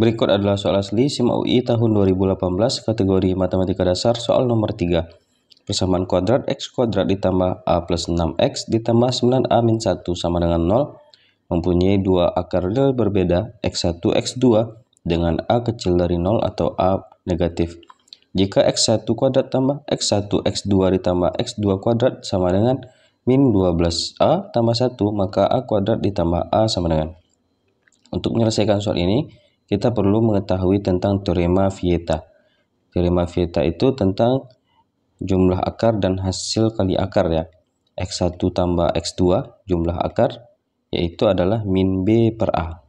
Berikut adalah soal asli SIM UI tahun 2018 kategori Matematika Dasar soal nomor 3. Persamaan kuadrat X kuadrat ditambah A plus 6X ditambah 9A min 1 sama dengan 0 mempunyai dua akar real berbeda X1, X2 dengan A kecil dari 0 atau A negatif. Jika X1 kuadrat tambah X1, X2 ditambah X2 kuadrat sama dengan min 12A tambah 1 maka A kuadrat ditambah A sama dengan. Untuk menyelesaikan soal ini, kita perlu mengetahui tentang teorema Vieta. Teorema Vieta itu tentang jumlah akar dan hasil kali akar ya. X1 tambah X2 jumlah akar yaitu adalah min B per A.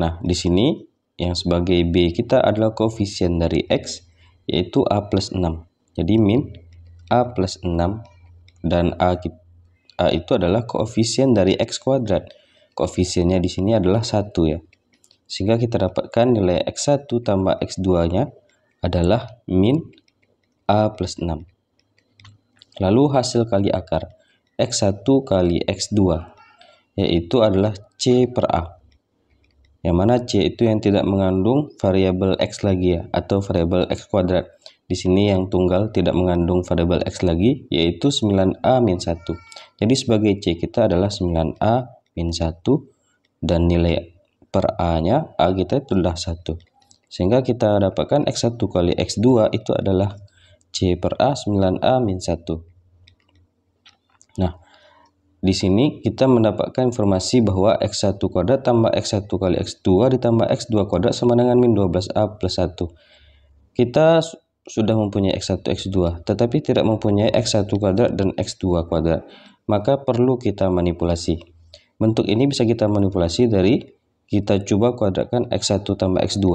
Nah, di sini yang sebagai B kita adalah koefisien dari X yaitu A plus 6. Jadi min A plus 6 dan A, A itu adalah koefisien dari X kuadrat. Koefisiennya di sini adalah 1 ya. Sehingga kita dapatkan nilai X1 tambah X2-nya adalah min A plus 6. Lalu hasil kali akar X1 kali X2 yaitu adalah C per A. Yang mana C itu yang tidak mengandung variabel X lagi ya atau variabel X kuadrat. Di sini yang tunggal tidak mengandung variabel X lagi, yaitu 9A-1. min Jadi sebagai C kita adalah 9A-1 min dan nilai per A-nya, A kita itu adalah 1. Sehingga kita dapatkan X1 kali X2 itu adalah C per A 9A min 1. Nah, di sini kita mendapatkan informasi bahwa X1 kuadrat tambah X1 kali X2 ditambah X2 kuadrat sama dengan min 12A plus 1. Kita sudah mempunyai X1, X2, tetapi tidak mempunyai X1 kuadrat dan X2 kuadrat. Maka perlu kita manipulasi. Bentuk ini bisa kita manipulasi dari kita coba kuadratkan X1 tambah X2.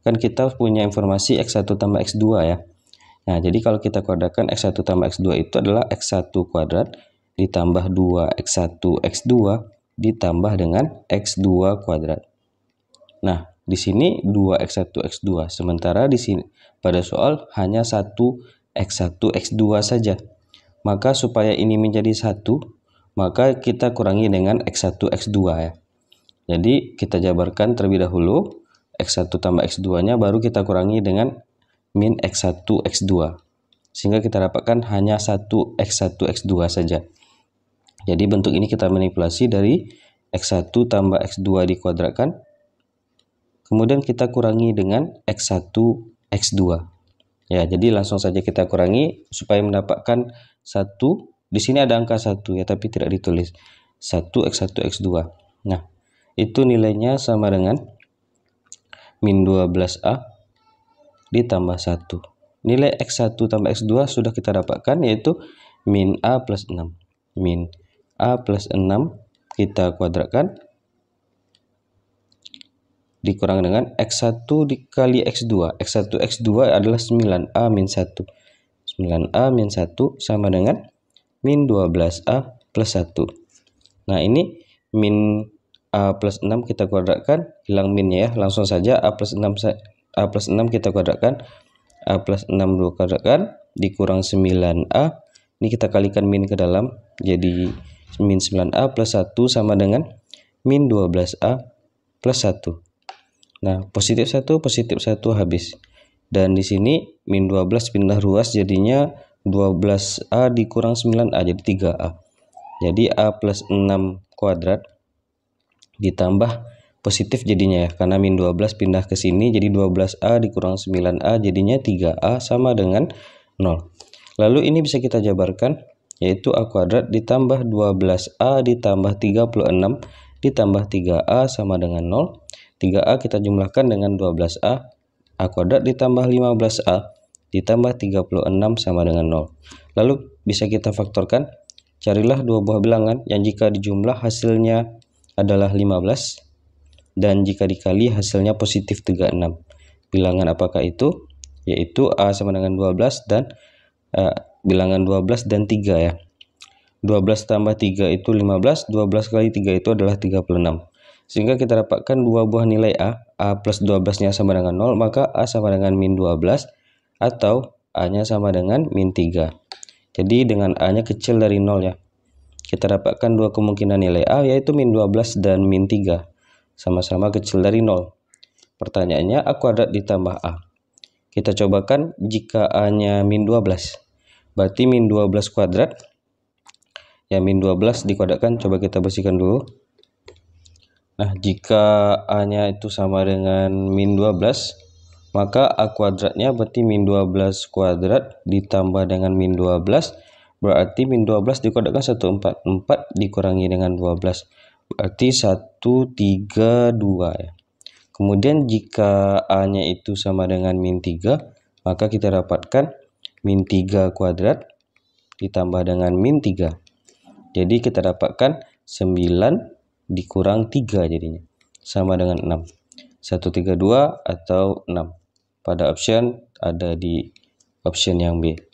Kan kita punya informasi X1 tambah X2 ya. Nah, jadi kalau kita kuadratkan X1 tambah X2 itu adalah X1 kuadrat ditambah 2X1 X2 ditambah dengan X2 kuadrat. Nah, di sini 2X1 X2, sementara di sini pada soal hanya 1 X1 X2 saja. Maka supaya ini menjadi satu, maka kita kurangi dengan X1 X2 ya. Jadi kita jabarkan terlebih dahulu X1 tambah X2-nya baru kita kurangi dengan min X1 X2. Sehingga kita dapatkan hanya 1 X1 X2 saja. Jadi bentuk ini kita manipulasi dari X1 tambah X2 dikuadratkan. Kemudian kita kurangi dengan X1 X2. Ya, jadi langsung saja kita kurangi supaya mendapatkan satu. Di sini ada angka satu ya, tapi tidak ditulis. 1 X1 X2. Nah, itu nilainya sama dengan min 12A ditambah 1. Nilai X1 tambah X2 sudah kita dapatkan yaitu min A plus 6. Min A plus 6 kita kuadratkan dikurang dengan X1 dikali X2. X1 X2 adalah 9A min 1. 9A min 1 sama dengan min 12A plus 1. Nah ini min A plus 6 kita kuadratkan, hilang minnya ya. Langsung saja A plus 6, A plus 6 kita kuadratkan. A plus 6 2 kuadratkan, dikurang 9A. Ini kita kalikan min ke dalam, jadi min 9A plus 1 sama dengan min 12A plus 1. Nah, positif 1, positif 1 habis. Dan di sini min 12 pindah ruas jadinya 12A dikurang 9A jadi 3A. Jadi A plus 6 kuadrat ditambah positif jadinya ya karena min 12 pindah ke sini jadi 12A dikurang 9A jadinya 3A sama dengan 0. Lalu ini bisa kita jabarkan yaitu A kuadrat ditambah 12A ditambah 36 ditambah 3A sama dengan 0. 3A kita jumlahkan dengan 12A. A kuadrat ditambah 15A ditambah 36 sama dengan 0. Lalu bisa kita faktorkan. Carilah dua buah bilangan yang jika dijumlah hasilnya adalah 15 dan jika dikali hasilnya positif 36. Bilangan apakah itu? Yaitu A sama dengan 12 dan uh, bilangan 12 dan 3 ya. 12 tambah 3 itu 15, 12 kali 3 itu adalah 36. Sehingga kita dapatkan dua buah nilai A, A plus 12-nya sama dengan 0, maka A sama dengan min 12 atau A-nya sama dengan min 3. Jadi dengan A-nya kecil dari 0 ya. Kita dapatkan dua kemungkinan nilai A yaitu min 12 dan min 3. Sama-sama kecil dari 0. Pertanyaannya A kuadrat ditambah A. Kita cobakan jika A-nya min 12. Berarti min 12 kuadrat. Ya, min 12 dikuadratkan. Coba kita bersihkan dulu. Nah, jika A-nya itu sama dengan min 12, maka A kuadratnya berarti min 12 kuadrat ditambah dengan min 12 Berarti min 12 dikodokkan 144 dikurangi dengan 12. Berarti 132 ya. Kemudian jika A-nya itu sama dengan min 3, maka kita dapatkan min 3 kuadrat ditambah dengan min 3. Jadi kita dapatkan 9 dikurang 3 jadinya. Sama dengan 6. 132 atau 6. Pada option ada di option yang B.